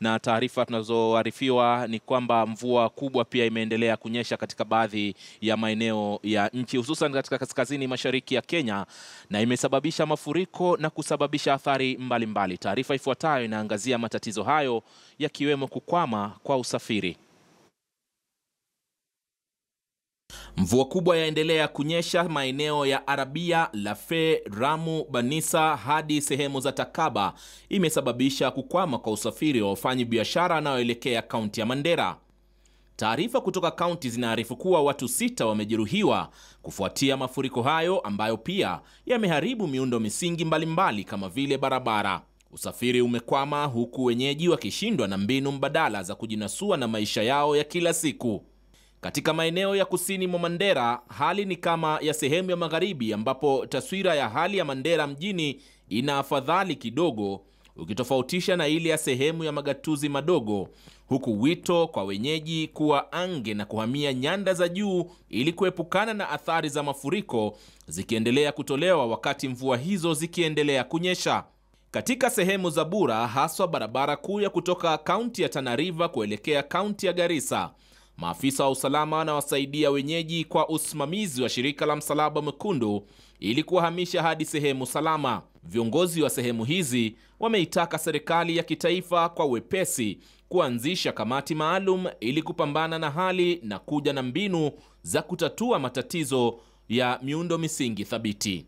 na taarifa tunazoarifiwa ni kwamba mvua kubwa pia imeendelea kunyesha katika baadhi ya maeneo ya nchi hususan katika kaskazini mashariki ya Kenya na imesababisha mafuriko na kusababisha athari mbalimbali. Taarifa ifuatayo inaangazia matatizo hayo yakiwemo kukwama kwa usafiri. Mvua kubwa yaendelea kunyesha maeneo ya Arabia, Lafe, Ramu, Banisa hadi sehemu za Takaba, imesababisha kukwama kwa usafiri wa wafanyi biashara wanaoelekea kaunti ya Mandera. Taarifa kutoka kaunti zinaarifu kuwa watu sita wamejeruhiwa kufuatia mafuriko hayo ambayo pia yameharibu miundo misingi mbalimbali kama vile barabara. Usafiri umekwama huku wenyeji wakishindwa na mbinu mbadala za kujinasua na maisha yao ya kila siku. Katika maeneo ya kusini mwa Mandera, hali ni kama ya sehemu ya magharibi ambapo taswira ya hali ya Mandera mjini ina afadhali kidogo ukitofautisha na ile ya sehemu ya magatuzi madogo, huku wito kwa wenyeji kuwa ange na kuhamia nyanda za juu ili kuepukana na athari za mafuriko zikiendelea kutolewa wakati mvua hizo zikiendelea kunyesha. Katika sehemu za Bura, haswa barabara kuu ya kutoka kaunti ya Tana River kuelekea kaunti ya Garissa, Maafisa wa usalama wanawasaidia wenyeji kwa usimamizi wa shirika la Msalaba Mwekundu ili kuwahamisha hadi sehemu salama. Viongozi wa sehemu hizi wameitaka serikali ya kitaifa kwa wepesi kuanzisha kamati maalum ili kupambana na hali na kuja na mbinu za kutatua matatizo ya miundo misingi thabiti.